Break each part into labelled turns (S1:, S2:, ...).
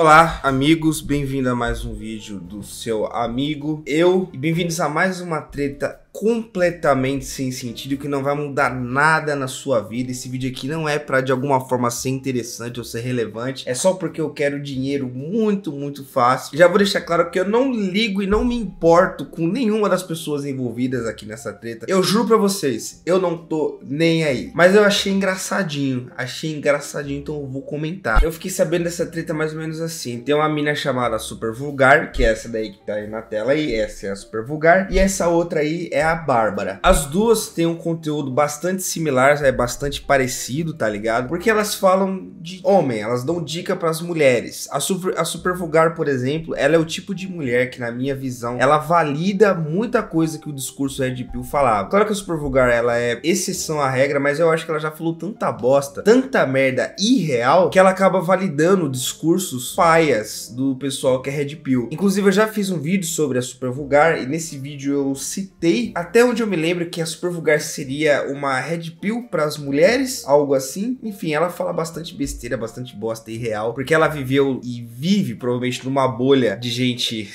S1: Olá, amigos, bem-vindo a mais um vídeo do seu amigo, eu, e bem-vindos a mais uma treta completamente sem sentido, que não vai mudar nada na sua vida. Esse vídeo aqui não é para de alguma forma ser interessante ou ser relevante, é só porque eu quero dinheiro muito, muito fácil. Já vou deixar claro que eu não ligo e não me importo com nenhuma das pessoas envolvidas aqui nessa treta. Eu juro para vocês, eu não tô nem aí. Mas eu achei engraçadinho, achei engraçadinho, então eu vou comentar. Eu fiquei sabendo dessa treta mais ou menos assim. Tem uma mina chamada Super Vulgar, que é essa daí que tá aí na tela aí, essa é a Super Vulgar, e essa outra aí é é a Bárbara. As duas têm um conteúdo bastante similar, é bastante parecido, tá ligado? Porque elas falam de homem, elas dão dica para as mulheres. A, super, a Supervulgar, por exemplo, ela é o tipo de mulher que, na minha visão, ela valida muita coisa que o discurso Red Pill falava. Claro que a Supervulgar, ela é exceção à regra, mas eu acho que ela já falou tanta bosta, tanta merda irreal, que ela acaba validando discursos faias do pessoal que é Red Pill. Inclusive, eu já fiz um vídeo sobre a Supervulgar e nesse vídeo eu citei até onde eu me lembro, que a Super Vulgar seria uma red pill para as mulheres, algo assim. Enfim, ela fala bastante besteira, bastante bosta e real, porque ela viveu e vive provavelmente numa bolha de gente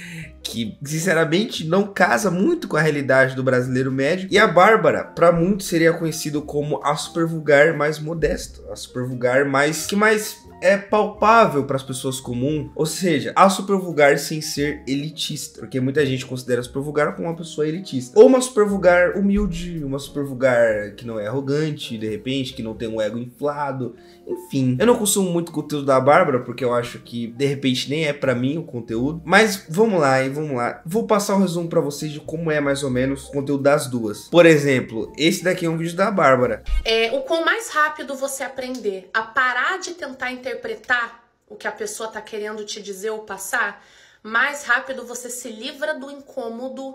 S1: que, sinceramente, não casa muito com a realidade do brasileiro médio. E a Bárbara, para muitos, seria conhecida como a Super Vulgar mais modesta, a Super Vulgar mais que mais é palpável para as pessoas comum, ou seja, a supervulgar sem ser elitista, porque muita gente considera a supervulgar como uma pessoa elitista, ou uma supervulgar humilde, uma supervulgar que não é arrogante, de repente, que não tem um ego inflado, enfim. Eu não consumo muito conteúdo da Bárbara porque eu acho que de repente nem é para mim o conteúdo, mas vamos lá, e vamos lá. Vou passar o um resumo para vocês de como é mais ou menos o conteúdo das duas. Por exemplo, esse daqui é um vídeo da Bárbara.
S2: É, o quão mais rápido você aprender a parar de tentar interpretar o que a pessoa está querendo te dizer ou passar, mais rápido você se livra do incômodo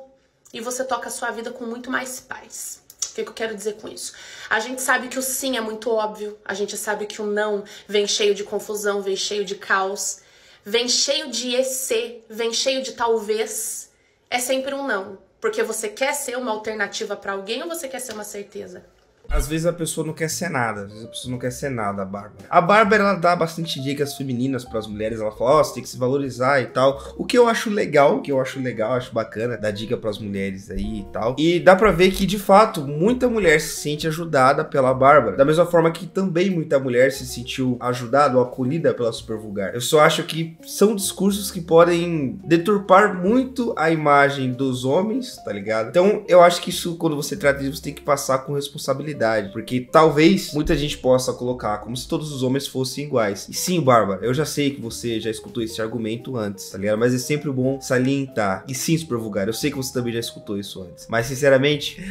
S2: e você toca a sua vida com muito mais paz. O que, que eu quero dizer com isso? A gente sabe que o sim é muito óbvio, a gente sabe que o não vem cheio de confusão, vem cheio de caos, vem cheio de esse, vem cheio de talvez. É sempre um não, porque você quer ser uma alternativa para alguém ou você quer ser uma certeza?
S1: Às vezes a pessoa não quer ser nada, às vezes a pessoa não quer ser nada, a Bárbara. A Bárbara, ela dá bastante dicas femininas para as mulheres, ela fala, ó, oh, você tem que se valorizar e tal. O que eu acho legal, o que eu acho legal, acho bacana, dá dica para as mulheres aí e tal. E dá para ver que, de fato, muita mulher se sente ajudada pela Bárbara. Da mesma forma que também muita mulher se sentiu ajudada ou acolhida pela Super Vulgar. Eu só acho que são discursos que podem deturpar muito a imagem dos homens, tá ligado? Então, eu acho que isso, quando você trata disso você tem que passar com responsabilidade realidade, porque talvez muita gente possa colocar como se todos os homens fossem iguais. E sim, Bárbara, eu já sei que você já escutou esse argumento antes, tá ligado? Mas é sempre bom salientar. E sim, super vulgar, eu sei que você também já escutou isso antes. Mas, sinceramente,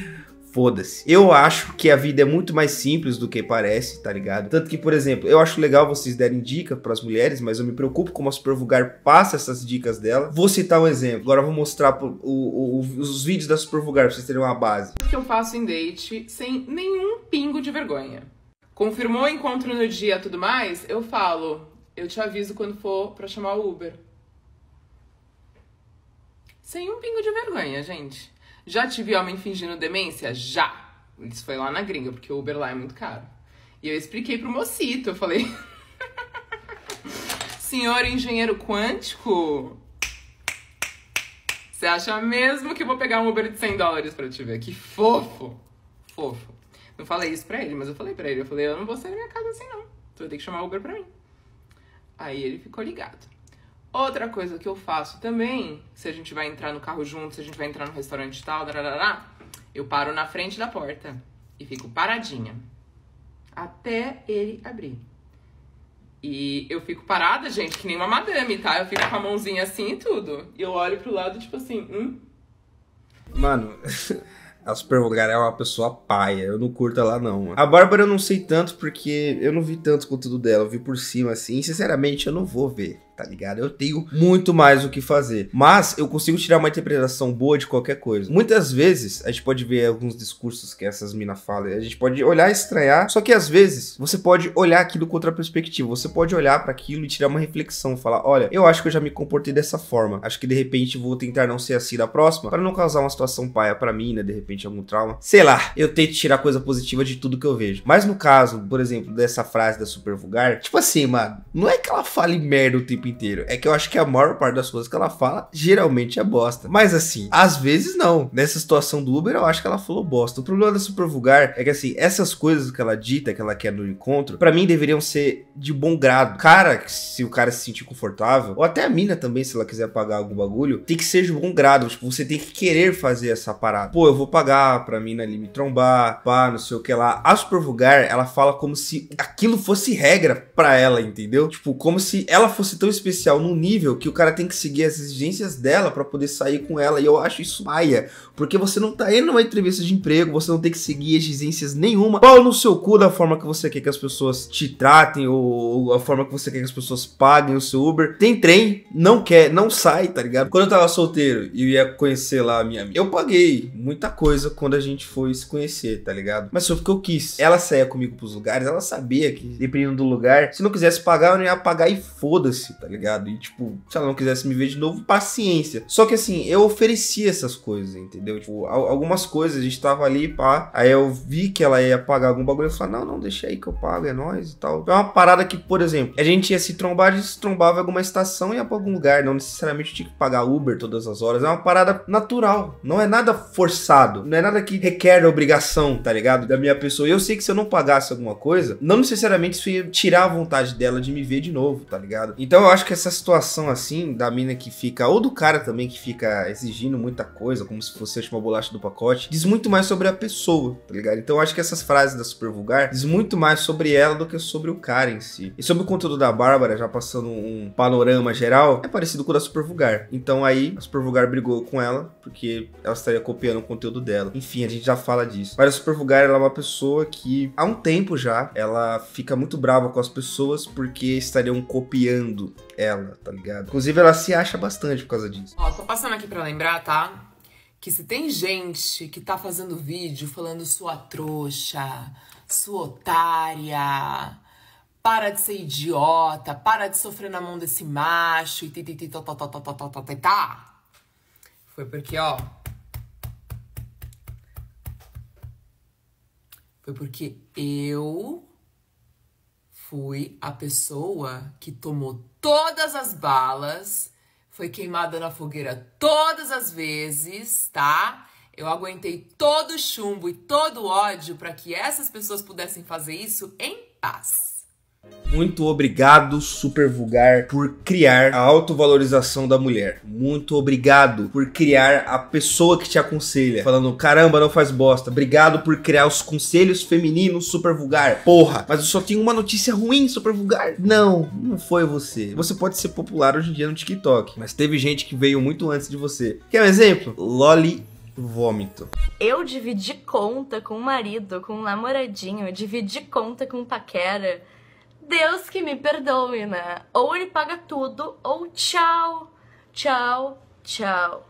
S1: foda-se. Eu acho que a vida é muito mais simples do que parece, tá ligado? Tanto que, por exemplo, eu acho legal vocês derem dica para as mulheres, mas eu me preocupo como a Vulgar passa essas dicas dela. Vou citar um exemplo. Agora eu vou mostrar o, o, os vídeos da Vulgar pra vocês terem uma base.
S2: O que eu faço em date sem nenhum pingo de vergonha. Confirmou o encontro no dia e tudo mais? Eu falo, eu te aviso quando for para chamar o Uber. Sem um pingo de vergonha, gente. Já tive homem fingindo demência? Já! Isso foi lá na gringa, porque o Uber lá é muito caro. E eu expliquei pro mocito, eu falei... Senhor engenheiro quântico, você acha mesmo que eu vou pegar um Uber de 100 dólares pra te ver? Que fofo! Fofo. Não falei isso pra ele, mas eu falei pra ele. Eu falei, eu não vou sair da minha casa assim, não. Tu vai ter que chamar o Uber pra mim. Aí ele ficou ligado. Outra coisa que eu faço também, se a gente vai entrar no carro junto, se a gente vai entrar no restaurante e tal, darará, eu paro na frente da porta e fico paradinha até ele abrir. E eu fico parada, gente, que nem uma madame, tá? Eu fico com a mãozinha assim e tudo. E eu olho pro lado, tipo assim, hum?
S1: Mano, a supermulher é uma pessoa paia. Eu não curto ela, não. A Bárbara eu não sei tanto porque eu não vi tanto conteúdo dela. Eu vi por cima, assim. E, sinceramente, eu não vou ver tá ligado? Eu tenho muito mais o que fazer. Mas eu consigo tirar uma interpretação boa de qualquer coisa. Muitas vezes, a gente pode ver alguns discursos que essas minas falam, a gente pode olhar e estranhar, só que às vezes, você pode olhar aquilo com outra perspectiva, você pode olhar para aquilo e tirar uma reflexão, falar, olha, eu acho que eu já me comportei dessa forma, acho que de repente vou tentar não ser assim da próxima, para não causar uma situação paia para mim, né, de repente algum trauma. Sei lá, eu tento tirar coisa positiva de tudo que eu vejo. Mas no caso, por exemplo, dessa frase da super vulgar, tipo assim, mano, não é que ela fale merda o tempo inteiro. É que eu acho que a maior parte das coisas que ela fala geralmente é bosta. Mas assim, às vezes não. Nessa situação do Uber, eu acho que ela falou bosta. O problema da super vulgar é que assim, essas coisas que ela dita, que ela quer no encontro, para mim deveriam ser de bom grado. Cara, se o cara se sentir confortável, ou até a mina também, se ela quiser pagar algum bagulho, tem que ser de bom grado. Tipo, você tem que querer fazer essa parada. Pô, eu vou pagar pra mina ali me trombar, pá, não sei o que lá. A super vulgar, ela fala como se aquilo fosse regra pra ela, entendeu? Tipo, como se ela fosse tão especial no nível que o cara tem que seguir as exigências dela para poder sair com ela. E eu acho isso maia. Porque você não tá indo numa entrevista de emprego, você não tem que seguir exigências nenhuma. Pau no seu cu da forma que você quer que as pessoas te tratem, ou a forma que você quer que as pessoas paguem o seu Uber. Tem trem, não quer, não sai, tá ligado? Quando eu tava solteiro e ia conhecer lá a minha amiga, eu paguei muita coisa quando a gente foi se conhecer, tá ligado? Mas só porque eu quis. Ela saía comigo pros lugares, ela sabia que, dependendo do lugar, se não quisesse pagar, eu não ia pagar e foda-se, tá Tá ligado? E, tipo, se ela não quisesse me ver de novo, paciência. Só que assim, eu ofereci essas coisas, entendeu? Tipo, algumas coisas, a gente tava ali, pá. Aí eu vi que ela ia pagar algum bagulho. Eu falei, não, não, deixa aí que eu pago, é nóis e tal. É uma parada que, por exemplo, a gente ia se trombar, a gente se trombava em alguma estação e ia pra algum lugar. Não necessariamente tinha que pagar Uber todas as horas. É uma parada natural. Não é nada forçado. Não é nada que requer obrigação, tá ligado? Da minha pessoa. eu sei que se eu não pagasse alguma coisa, não necessariamente isso ia tirar a vontade dela de me ver de novo, tá ligado? Então eu acho que essa situação assim, da mina que fica, ou do cara também que fica exigindo muita coisa, como se fosse a última bolacha do pacote, diz muito mais sobre a pessoa, tá ligado? Então eu acho que essas frases da Super Vulgar diz muito mais sobre ela do que sobre o cara em si. E sobre o conteúdo da Bárbara, já passando um panorama geral, é parecido com o da Super Vulgar. Então aí, a Super Vulgar brigou com ela, porque ela estaria copiando o conteúdo dela. Enfim, a gente já fala disso. Mas a Super Vulgar, ela é uma pessoa que, há um tempo já, ela fica muito brava com as pessoas porque estariam copiando ela, tá ligado? Inclusive, ela se acha bastante por causa disso.
S2: Ó, tô passando aqui pra lembrar, tá? Que se tem gente que tá fazendo vídeo falando sua trouxa, sua otária, para de ser idiota, para de sofrer na mão desse macho e tititi, tá. Foi porque, ó. Foi porque eu fui a pessoa que tomou todas as balas, foi queimada na fogueira todas as vezes, tá? Eu aguentei todo o chumbo e todo o ódio para que essas pessoas pudessem fazer isso em paz.
S1: Muito obrigado, Super Vulgar, por criar a autovalorização da mulher. Muito obrigado por criar a pessoa que te aconselha, falando: caramba, não faz bosta. Obrigado por criar os conselhos femininos, Super Vulgar. Porra, mas eu só tenho uma notícia ruim, Super Vulgar. Não, não foi você. Você pode ser popular hoje em dia no TikTok, mas teve gente que veio muito antes de você. Quer um exemplo? Loli vômito.
S2: Eu dividi conta com o marido, com o namoradinho, namoradinho, dividi conta com o paquera. Deus que me perdoe, né? Ou ele paga tudo, ou tchau, tchau, tchau.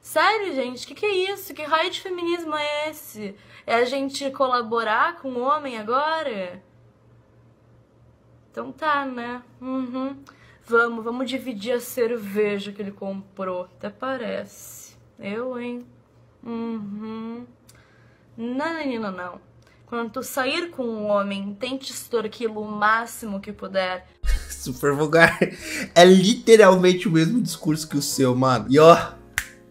S2: Sério, gente, que que é isso? Que raio de feminismo é esse? É a gente colaborar com o homem agora? Então tá, né? Uhum. Vamos, vamos dividir a cerveja que ele comprou. Até parece. Eu, hein? Uhum. Não, não, não, não. Quando tu sair com um homem, tente se o máximo que puder.
S1: Super vulgar. É literalmente o mesmo discurso que o seu, mano. E ó,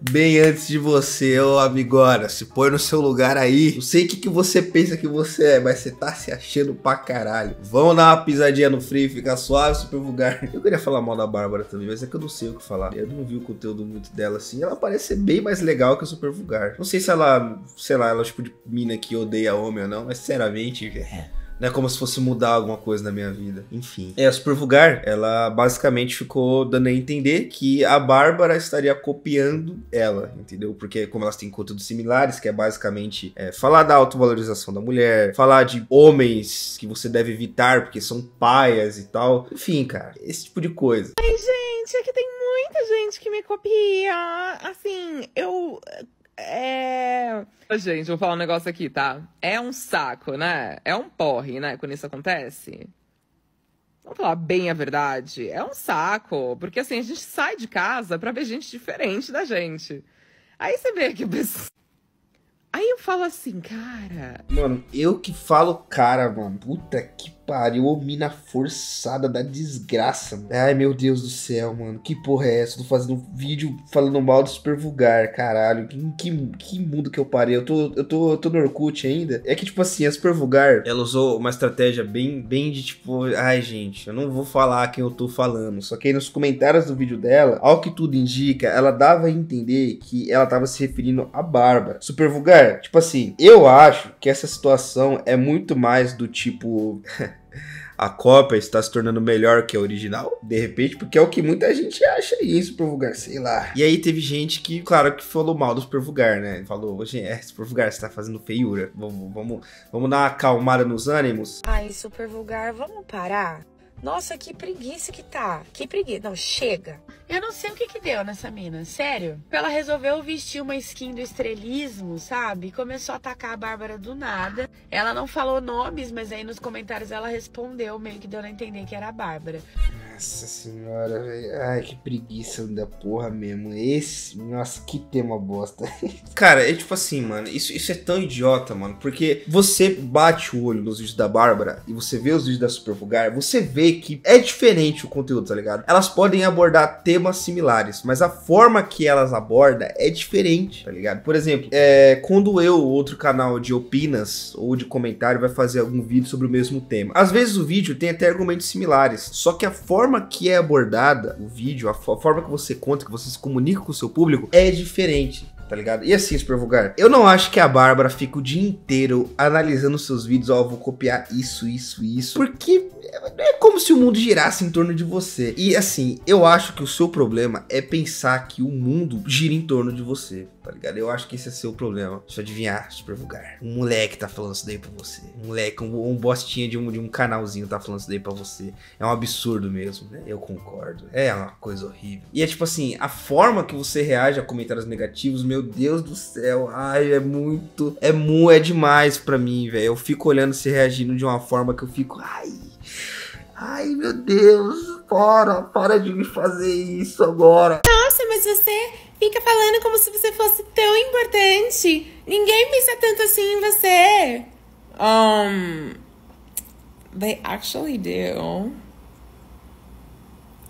S1: bem antes de você, ô amigora. Se põe no seu lugar aí. Não sei o que, que você pensa que você é, mas você tá se achando pra caralho. Vamos dar uma pisadinha no frio, ficar suave, super vulgar. Eu queria falar mal da Bárbara também, mas é que eu não sei o que falar. Eu não vi o conteúdo muito dela assim. Ela parece ser bem mais legal que o super vulgar. Não sei se ela, sei lá, ela é tipo de mina que odeia homem ou não, mas sinceramente. É. Não é como se fosse mudar alguma coisa na minha vida. Enfim. É, a vulgar, ela basicamente ficou dando a entender que a Bárbara estaria copiando ela, entendeu? Porque como elas têm conteúdos similares, que é basicamente é, falar da autovalorização da mulher, falar de homens que você deve evitar porque são paias e tal. Enfim, cara, esse tipo de coisa. Ai,
S2: gente, aqui é tem muita gente que me copia. Assim, eu é. Gente, vou falar um negócio aqui, tá? É um saco, né? É um porre, né? Quando isso acontece. Vamos falar bem a verdade. É um saco. Porque assim, a gente sai de casa pra ver gente diferente da gente. Aí você vê que. Aí eu falo assim, cara.
S1: Mano, eu que falo, cara, mano. Puta que pariu, ô mina forçada da desgraça, mano. Ai, meu Deus do céu, mano. Que porra é essa? Tô fazendo um vídeo falando mal do super vulgar, caralho. Que, que, que mundo que eu parei? Eu tô, eu tô, eu tô no Orkut ainda. É que, tipo assim, a é super vulgar, ela usou uma estratégia bem, bem de tipo, ai, gente, eu não vou falar quem eu tô falando. Só que aí nos comentários do vídeo dela, ao que tudo indica, ela dava a entender que ela tava se referindo a Bárbara. Super vulgar, tipo assim, eu acho que essa situação é muito mais do tipo. a cópia está se tornando melhor que a original, de repente, porque é o que muita gente acha isso, Provugar, sei lá. E aí teve gente que, claro, que falou mal dos Provugar, né? Falou, gente, é, Provugar, você tá fazendo feiura, vamos, vamos, vamos dar uma acalmada nos ânimos.
S2: Ai, Super Vulgar, vamos parar? Nossa, que preguiça que tá. Que preguiça. Não, chega. Eu não sei o que que deu nessa mina, sério. Ela resolveu vestir uma skin do estrelismo, sabe? Começou a atacar a Bárbara do nada. Ela não falou nomes, mas aí nos comentários ela respondeu, meio que deu a entender que era a Bárbara.
S1: Nossa senhora, velho. Ai, que preguiça da porra mesmo. Esse. Nossa, que tema bosta. Cara, é tipo assim, mano. Isso, isso é tão idiota, mano. Porque você bate o olho nos vídeos da Bárbara e você vê os vídeos da Supervogar. você vê que é diferente o conteúdo, tá ligado? Elas podem abordar temas similares, mas a forma que elas abordam é diferente, tá ligado? Por exemplo, é, quando eu, outro canal de opinas ou de comentário, vai fazer algum vídeo sobre o mesmo tema. Às vezes o vídeo tem até argumentos similares, só que a forma forma que é abordada o vídeo, a, a forma que você conta, que você se comunica com o seu público, é diferente tá ligado? E assim, Super Vulgar, eu não acho que a Bárbara fica o dia inteiro analisando seus vídeos, ó, oh, vou copiar isso, isso, isso. Porque é, é como se o mundo girasse em torno de você. E assim, eu acho que o seu problema é pensar que o mundo gira em torno de você, tá ligado? Eu acho que esse é seu problema. Deixa eu adivinhar, super vulgar. Um moleque tá falando isso daí pra você. Um moleque, um, um bostinha de um, de um canalzinho tá falando isso daí pra você. É um absurdo mesmo, né? Eu concordo. É uma coisa horrível. E é tipo assim, a forma que você reage a comentários negativos, meu Deus do céu, ai, é muito, é mu, é demais pra mim, velho. Eu fico olhando se reagindo de uma forma que eu fico, ai, Ai, meu Deus, para, para de me fazer isso agora.
S2: Nossa, mas você fica falando como se você fosse tão importante. Ninguém pensa tanto assim em você. Um, they actually do.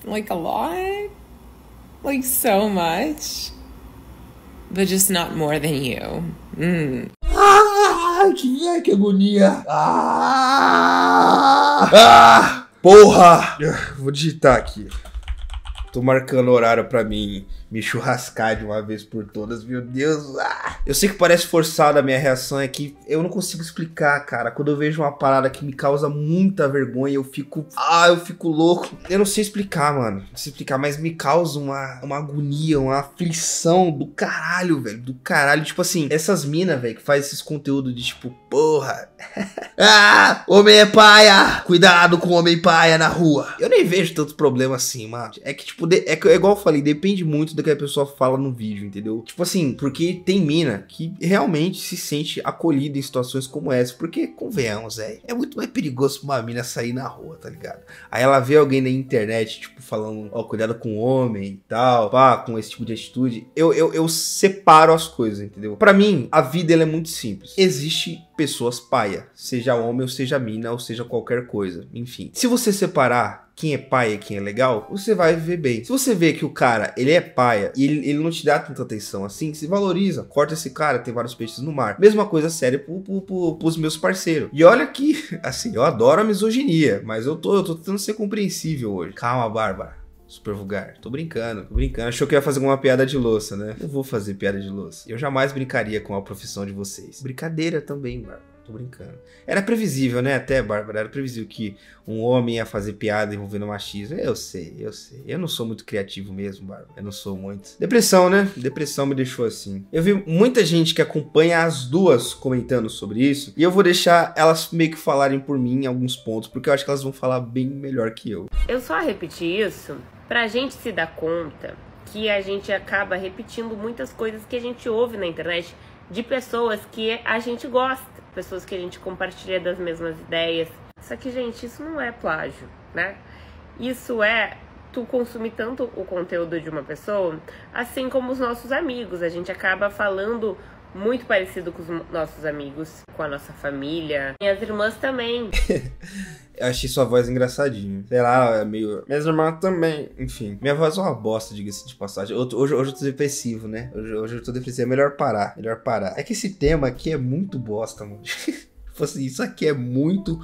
S2: Like a lot. Like so much. But just not more than
S1: you. Mm.
S2: Ah, que agonia! Ah! ah!
S1: Porra! Vou digitar aqui. Tô marcando horário pra mim me churrascar de uma vez por todas, meu Deus. Ah! Eu sei que parece forçada a minha reação, é que eu não consigo explicar, cara. Quando eu vejo uma parada que me causa muita vergonha, eu fico. Ah, eu fico louco. Eu não sei explicar, mano. Não sei explicar, mas me causa uma, uma agonia, uma aflição do caralho, velho. Do caralho. Tipo assim, essas minas, velho, que faz esses conteúdos de tipo, porra. ah! Homem é paia! Cuidado com homem paia na rua. Eu nem vejo tanto problema assim, mano. É que, tipo, de... é, que, é igual eu falei, depende muito do que a pessoa fala no vídeo, entendeu? Tipo assim, porque tem mina que realmente se sente acolhida em situações como essa. Porque, convenhamos, é, é muito mais perigoso pra uma mina sair na rua, tá ligado? Aí ela vê alguém na internet, tipo, falando, ó, oh, cuidado com o homem e tal, pá, com esse tipo de atitude. Eu, eu, eu separo as coisas, entendeu? Para mim, a vida ela é muito simples. Existe pessoas paia, seja homem ou seja mina ou seja qualquer coisa, enfim. Se você separar quem é paia e quem é legal, você vai viver bem. Se você vê que o cara, ele é paia e ele, ele não te dá tanta atenção assim, se valoriza. Corta esse cara, tem vários peixes no mar. Mesma coisa séria pro, pro, pro, pros meus parceiros. E olha que, assim, eu adoro a misoginia, mas eu tô, eu tô tentando ser compreensível hoje. Calma, Bárbara. Super vulgar. Tô brincando, tô brincando. Achou que ia fazer alguma piada de louça, né? Eu vou fazer piada de louça. Eu jamais brincaria com a profissão de vocês. Brincadeira também, Bárbara tô brincando. Era previsível, né? Até, Bárbara, era previsível que um homem ia fazer piada envolvendo machismo. Eu sei, eu sei. Eu não sou muito criativo mesmo, Bárbara. Eu não sou muito. Depressão, né? Depressão me deixou assim. Eu vi muita gente que acompanha as duas comentando sobre isso. E eu vou deixar elas meio que falarem por mim em alguns pontos, porque eu acho que elas vão falar bem melhor que eu.
S2: Eu só repeti isso pra gente se dar conta que a gente acaba repetindo muitas coisas que a gente ouve na internet de pessoas que a gente gosta pessoas que a gente compartilha das mesmas ideias. Só que, gente, isso não é plágio, né? Isso é tu consumir tanto o conteúdo de uma pessoa, assim como os nossos amigos. A gente acaba falando muito parecido com os nossos amigos, com a nossa família. Minhas irmãs também.
S1: achei sua voz engraçadinha. Sei lá, é meio. Minhas irmãs também. Enfim. Minha voz é uma bosta, diga-se de passagem. Hoje, hoje, hoje eu tô depressivo, né? Hoje, hoje eu tô depressivo. É melhor parar. Melhor parar. É que esse tema aqui é muito bosta, mano. Tipo assim, isso aqui é muito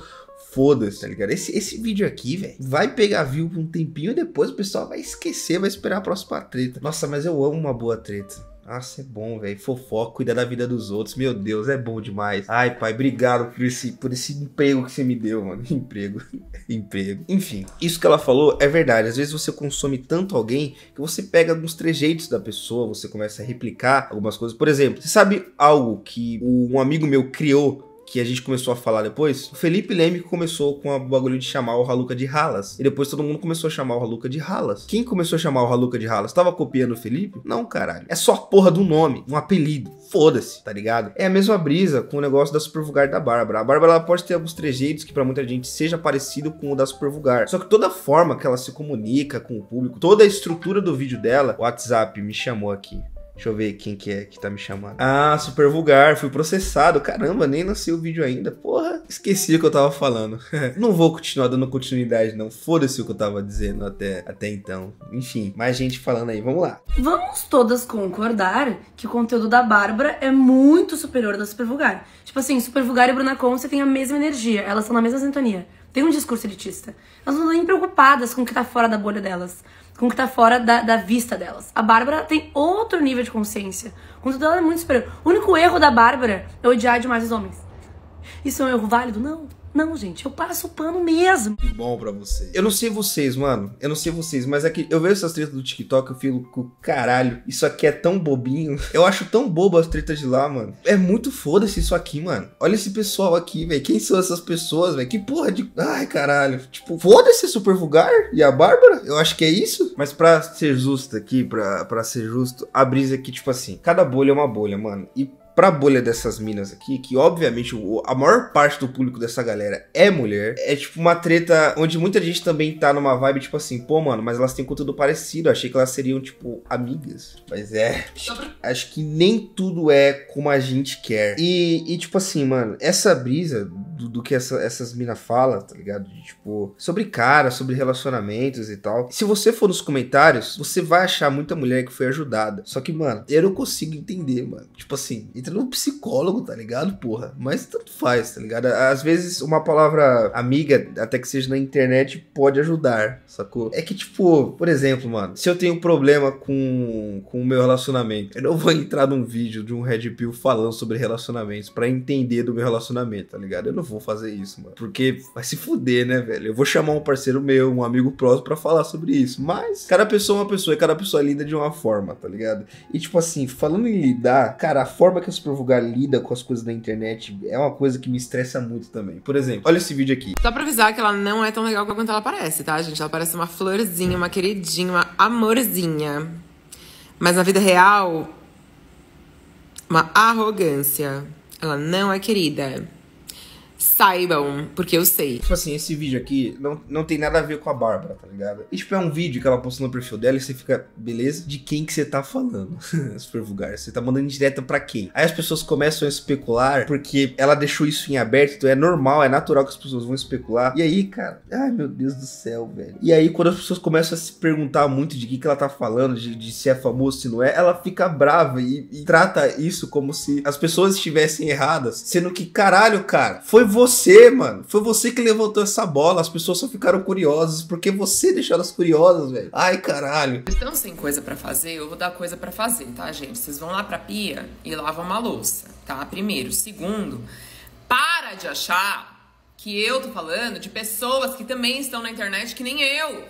S1: foda-se, tá ligado? Esse, esse vídeo aqui, velho, vai pegar view por um tempinho e depois o pessoal vai esquecer, vai esperar a próxima treta. Nossa, mas eu amo uma boa treta. Nossa, ah, é bom, velho. Fofó, cuidar da vida dos outros. Meu Deus, é bom demais. Ai, pai, obrigado por esse, por esse emprego que você me deu, mano. Emprego. emprego. Enfim, isso que ela falou é verdade. Às vezes você consome tanto alguém que você pega alguns trejeitos da pessoa, você começa a replicar algumas coisas. Por exemplo, você sabe algo que um amigo meu criou que a gente começou a falar depois, o Felipe Leme começou com o bagulho de chamar o Haluca de Halas. E depois todo mundo começou a chamar o Haluca de Halas. Quem começou a chamar o Haluca de Halas? Tava copiando o Felipe? Não, caralho. É só a porra do nome, um apelido. Foda-se, tá ligado? É a mesma brisa com o negócio da Super Vulgar da Bárbara. A Bárbara ela pode ter alguns trejeitos que para muita gente seja parecido com o da Super Vulgar. Só que toda a forma que ela se comunica com o público, toda a estrutura do vídeo dela, o WhatsApp me chamou aqui. Deixa eu ver quem que é que tá me chamando. Ah, super vulgar, fui processado. Caramba, nem nasceu o vídeo ainda. Porra, esqueci o que eu tava falando. não vou continuar dando continuidade, não. Foda-se o que eu tava dizendo até, até então. Enfim, mais gente falando aí. Vamos lá.
S2: Vamos todas concordar que o conteúdo da Bárbara é muito superior da super vulgar. Tipo assim, super vulgar e Bruna Conce têm a mesma energia. Elas estão na mesma sintonia. Tem um discurso elitista. Elas não estão nem preocupadas com o que tá fora da bolha delas com o que tá fora da, da vista delas. A Bárbara tem outro nível de consciência. Contudo, ela é muito superior. O único erro da Bárbara é odiar demais os homens. Isso é um erro válido? Não. Não, gente, eu
S1: passo o pano mesmo. Que bom pra vocês. Eu não sei vocês, mano. Eu não sei vocês, mas é que eu vejo essas tretas do TikTok, eu fico, caralho, isso aqui é tão bobinho. Eu acho tão bobo as tretas de lá, mano. É muito foda-se isso aqui, mano. Olha esse pessoal aqui, velho. Quem são essas pessoas, velho? Que porra de. Ai, caralho. Tipo, foda-se super vulgar e a Bárbara. Eu acho que é isso. Mas pra ser justo aqui, pra, pra ser justo, a brisa aqui, é tipo assim, cada bolha é uma bolha, mano. E pra bolha dessas minas aqui, que obviamente a maior parte do público dessa galera é mulher, é tipo uma treta onde muita gente também tá numa vibe tipo assim, pô, mano, mas elas têm conteúdo parecido, achei que elas seriam, tipo, amigas. Mas é. Acho que nem tudo é como a gente quer. E, e tipo assim, mano, essa brisa do, do que essa, essas minas falam, tá ligado? De, tipo, sobre cara, sobre relacionamentos e tal. Se você for nos comentários, você vai achar muita mulher que foi ajudada. Só que, mano, eu não consigo entender, mano. Tipo assim, entra no psicólogo, tá ligado, porra? Mas tanto faz, tá ligado? Às vezes uma palavra amiga, até que seja na internet, pode ajudar, sacou? É que, tipo, por exemplo, mano, se eu tenho um problema com, com o meu relacionamento, eu não vou entrar num vídeo de um Red Pill falando sobre relacionamentos para entender do meu relacionamento, tá ligado? Eu não vou fazer isso, mano. Porque vai se fuder, né, velho? Eu vou chamar um parceiro meu, um amigo próximo para falar sobre isso. Mas cada pessoa é uma pessoa e cada pessoa lida de uma forma, tá ligado? E, tipo assim, falando em lidar, cara, a forma que eu menos provocar lida com as coisas da internet é uma coisa que me estressa muito também. Por exemplo, olha esse vídeo aqui.
S2: Só pra avisar que ela não é tão legal quanto ela parece, tá, gente? Ela parece uma florzinha, uma queridinha, uma amorzinha. Mas na vida real, uma arrogância. Ela não é querida
S1: saibam, porque eu sei. Tipo assim, esse vídeo aqui não, não tem nada a ver com a Bárbara, tá ligado? E, tipo, é um vídeo que ela postou no perfil dela e você fica, beleza? De quem que você tá falando? Super vulgar. Você tá mandando direto para quem? Aí as pessoas começam a especular porque ela deixou isso em aberto, então é normal, é natural que as pessoas vão especular. E aí, cara, ai meu Deus do céu, velho. E aí, quando as pessoas começam a se perguntar muito de que que ela tá falando, de, de se é famoso, se não é, ela fica brava e, e trata isso como se as pessoas estivessem erradas, sendo que, caralho, cara, foi você, mano. Foi você que levantou essa bola. As pessoas só ficaram curiosas porque você deixou elas curiosas, velho. Ai, caralho.
S2: Estão sem coisa para fazer, eu vou dar coisa para fazer, tá, gente? Vocês vão lá pra pia e lavam uma louça, tá? Primeiro. Segundo, para de achar que eu tô falando de pessoas que também estão na internet que nem eu.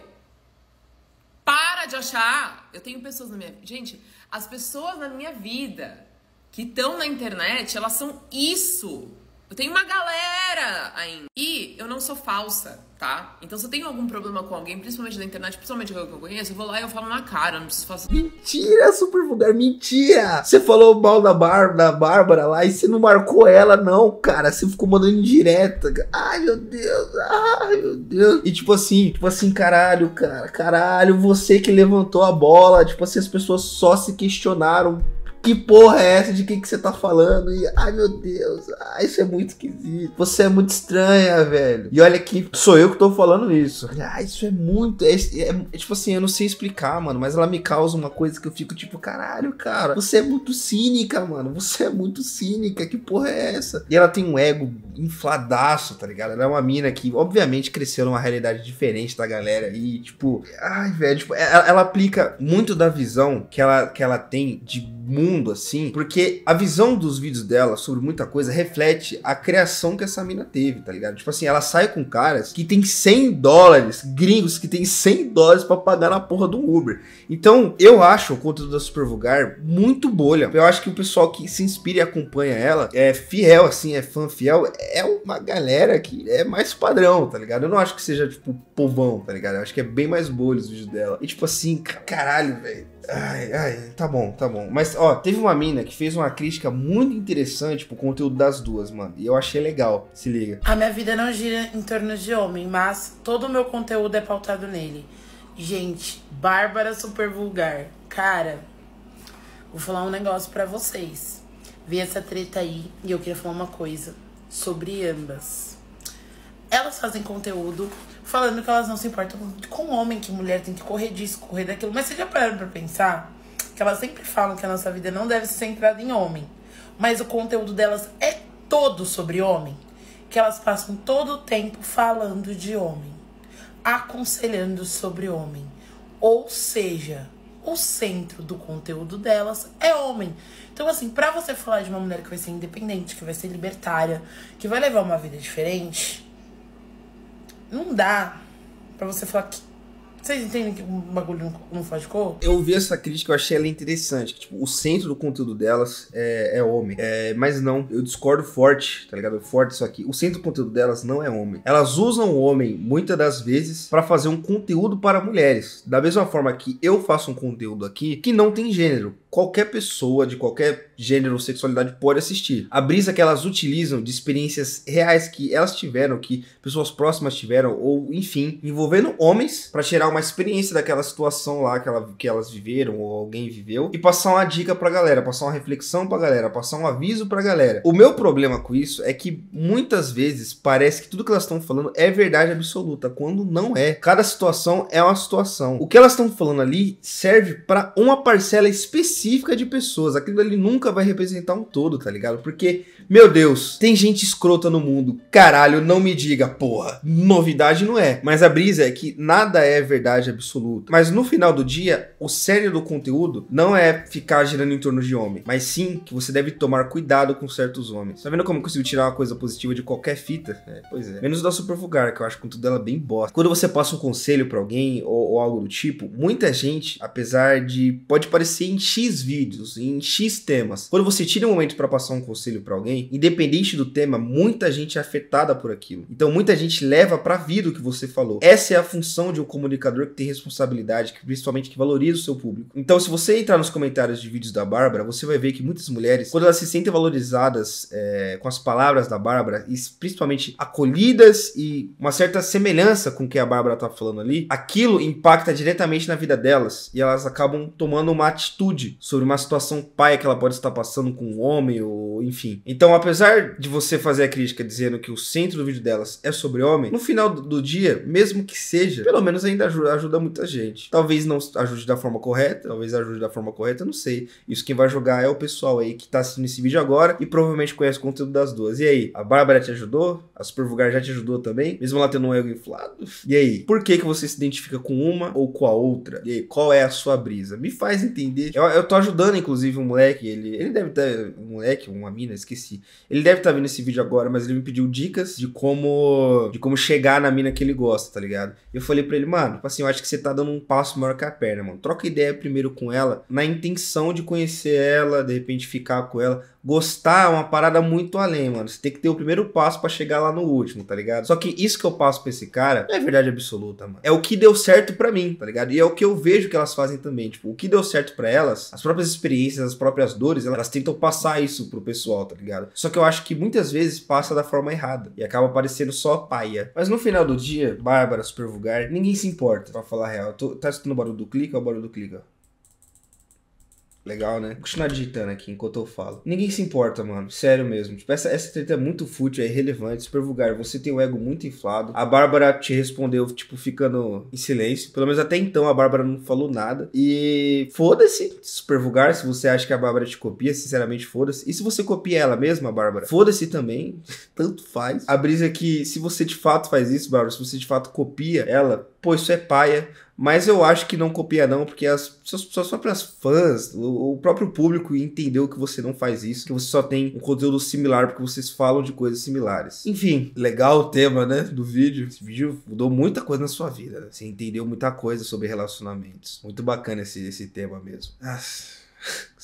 S2: Para de achar. Eu tenho pessoas na minha. Gente, as pessoas na minha vida que estão na internet, elas são isso. Eu tenho uma galera ainda. E eu não sou falsa, tá? Então se eu tenho algum problema com alguém, principalmente na internet, principalmente alguém que eu conheço, eu vou lá e eu falo na cara, não preciso fazer.
S1: Mentira, é super vulgar, mentira! Você falou mal da, Bar da Bárbara lá e você não marcou ela, não, cara. Você ficou mandando indireta. Ai, meu Deus, ai, meu Deus. E tipo assim, tipo assim, caralho, cara, caralho, você que levantou a bola. Tipo assim, as pessoas só se questionaram que porra é essa? De que, que você tá falando? E, ai meu Deus, ai, ah, isso é muito esquisito. Você é muito estranha, velho. E olha que sou eu que tô falando isso. Ah, isso é muito. É, é, é, tipo assim, eu não sei explicar, mano. Mas ela me causa uma coisa que eu fico tipo, caralho, cara. Você é muito cínica, mano. Você é muito cínica. Que porra é essa? E ela tem um ego infladaço, tá ligado? Ela é uma mina que, obviamente, cresceu numa realidade diferente da galera. E, tipo, ai, velho, tipo, ela, ela aplica muito da visão que ela, que ela tem de mundo, assim, porque a visão dos vídeos dela sobre muita coisa reflete a criação que essa mina teve, tá ligado? Tipo assim, ela sai com caras que tem 100 dólares, gringos que tem 100 dólares para pagar na porra do Uber. Então, eu acho o conteúdo da Super Vulgar muito bolha. Eu acho que o pessoal que se inspira e acompanha ela é fiel, assim, é fã fiel, é uma galera que é mais padrão, tá ligado? Eu não acho que seja, tipo, povão, tá ligado? Eu acho que é bem mais bolha os vídeos dela. E, tipo assim, caralho, velho Ai, ai, tá bom, tá bom. Mas, ó, teve uma mina que fez uma crítica muito interessante pro conteúdo das duas, mano. E eu achei legal, se liga.
S2: A minha vida não gira em torno de homem, mas todo o meu conteúdo é pautado nele. Gente, Bárbara super vulgar. Cara, vou falar um negócio para vocês. Vi essa treta aí e eu queria falar uma coisa sobre ambas elas fazem conteúdo falando que elas não se importam com homem, que mulher tem que correr disso, correr daquilo. Mas você já pararam pra pensar que elas sempre falam que a nossa vida não deve ser centrada em homem. Mas o conteúdo delas é todo sobre homem. Que elas passam todo o tempo falando de homem, aconselhando sobre homem. Ou seja, o centro do conteúdo delas é homem. Então, assim, pra você falar de uma mulher que vai ser independente, que vai ser libertária, que vai levar uma vida diferente, não dá pra você falar que. Vocês entendem que o bagulho não, não faz
S1: cor? Eu vi essa crítica, eu achei ela interessante. Que, tipo, o centro do conteúdo delas é, é homem. É, mas não, eu discordo forte, tá ligado? Forte isso aqui. O centro do conteúdo delas não é homem. Elas usam o homem, muitas das vezes, para fazer um conteúdo para mulheres. Da mesma forma que eu faço um conteúdo aqui que não tem gênero qualquer pessoa de qualquer gênero ou sexualidade pode assistir. A brisa que elas utilizam de experiências reais que elas tiveram, que pessoas próximas tiveram, ou enfim, envolvendo homens para tirar uma experiência daquela situação lá que, ela, que elas viveram ou alguém viveu e passar uma dica pra galera, passar uma reflexão pra galera, passar um aviso pra galera. O meu problema com isso é que muitas vezes parece que tudo que elas estão falando é verdade absoluta, quando não é. Cada situação é uma situação. O que elas estão falando ali serve para uma parcela específica específica de pessoas. Aquilo ali nunca vai representar um todo, tá ligado? Porque, meu Deus, tem gente escrota no mundo. Caralho, não me diga, porra. Novidade não é. Mas a brisa é que nada é verdade absoluta. Mas no final do dia, o sério do conteúdo não é ficar girando em torno de homem, mas sim que você deve tomar cuidado com certos homens. Tá vendo como eu consigo tirar uma coisa positiva de qualquer fita? É, pois é. Menos da Superfugar, que eu acho que tudo dela bem bosta. Quando você passa um conselho para alguém ou, ou algo do tipo, muita gente, apesar de pode parecer X vídeos, em X temas. Quando você tira um momento para passar um conselho para alguém, independente do tema, muita gente é afetada por aquilo. Então muita gente leva para vida o que você falou. Essa é a função de um comunicador que tem responsabilidade, que principalmente que valoriza o seu público. Então se você entrar nos comentários de vídeos da Bárbara, você vai ver que muitas mulheres, quando elas se sentem valorizadas é, com as palavras da Bárbara, e principalmente acolhidas e uma certa semelhança com o que a Bárbara tá falando ali, aquilo impacta diretamente na vida delas e elas acabam tomando uma atitude sobre uma situação paia que ela pode estar passando com um homem, ou enfim. Então, apesar de você fazer a crítica dizendo que o centro do vídeo delas é sobre homem, no final do dia, mesmo que seja, pelo menos ainda ajuda, ajuda muita gente. Talvez não ajude da forma correta, talvez ajude da forma correta, não sei. Isso quem vai jogar é o pessoal aí que tá assistindo esse vídeo agora e provavelmente conhece o conteúdo das duas. E aí, a Bárbara te ajudou? A Super Vulgar já te ajudou também? Mesmo ela tendo um ego inflado? E aí, por que que você se identifica com uma ou com a outra? E aí, qual é a sua brisa? Me faz entender. Eu, eu eu tô ajudando, inclusive, um moleque. Ele, ele deve ter. Um moleque, uma mina, esqueci. Ele deve estar tá vendo esse vídeo agora, mas ele me pediu dicas de como. De como chegar na mina que ele gosta, tá ligado? Eu falei pra ele, mano, tipo assim, eu acho que você tá dando um passo maior que a perna, mano. Troca ideia primeiro com ela, na intenção de conhecer ela, de repente ficar com ela gostar é uma parada muito além, mano. Você tem que ter o primeiro passo para chegar lá no último, tá ligado? Só que isso que eu passo pra esse cara não é verdade absoluta, mano. É o que deu certo para mim, tá ligado? E é o que eu vejo que elas fazem também. Tipo, o que deu certo para elas, as próprias experiências, as próprias dores, elas tentam passar isso pro pessoal, tá ligado? Só que eu acho que muitas vezes passa da forma errada e acaba parecendo só paia. Mas no final do dia, Bárbara, super vulgar, ninguém se importa, pra falar a real. Tô, tá escutando o barulho do clica ou o barulho do clica? Legal, né? Vou continuar digitando aqui enquanto eu falo. Ninguém se importa, mano. Sério mesmo. Tipo, essa, essa treta é muito fútil, é irrelevante, super vulgar. Você tem o ego muito inflado. A Bárbara te respondeu, tipo, ficando em silêncio. Pelo menos até então a Bárbara não falou nada. E foda-se, super vulgar. Se você acha que a Bárbara te copia, sinceramente, foda-se. E se você copia ela mesma, Bárbara, foda-se também. Tanto faz. A brisa é que se você de fato faz isso, Bárbara, se você de fato copia ela, pô, isso é paia mas eu acho que não copia não, porque as, suas próprias fãs, o, o, próprio público entendeu que você não faz isso, que você só tem um conteúdo similar, porque vocês falam de coisas similares. Enfim, legal o tema, né, do vídeo. Esse vídeo mudou muita coisa na sua vida, né? Você entendeu muita coisa sobre relacionamentos. Muito bacana esse, esse tema mesmo. Ah.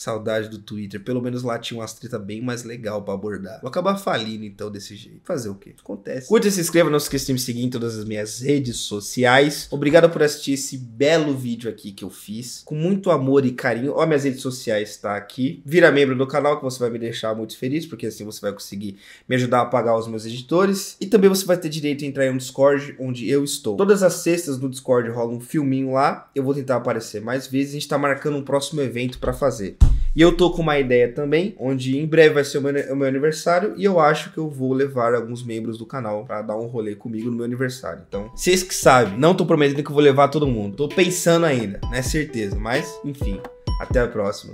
S1: Saudade do Twitter. Pelo menos lá tinha umas treta bem mais legal para abordar. Vou acabar falindo então desse jeito. Fazer o quê? Acontece. Curta e se inscreva, não se esqueça de me seguir em todas as minhas redes sociais. Obrigado por assistir esse belo vídeo aqui que eu fiz. Com muito amor e carinho. Ó, minhas redes sociais tá aqui. Vira membro do canal que você vai me deixar muito feliz, porque assim você vai conseguir me ajudar a pagar os meus editores. E também você vai ter direito a entrar em um Discord onde eu estou. Todas as sextas no Discord rola um filminho lá. Eu vou tentar aparecer mais vezes. A gente tá marcando um próximo evento para fazer. E eu tô com uma ideia também, onde em breve vai ser o meu, o meu aniversário e eu acho que eu vou levar alguns membros do canal para dar um rolê comigo no meu aniversário. Então, vocês que sabem, não tô prometendo que eu vou levar todo mundo. Tô pensando ainda, não é certeza, mas enfim, até a próxima.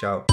S1: Tchau.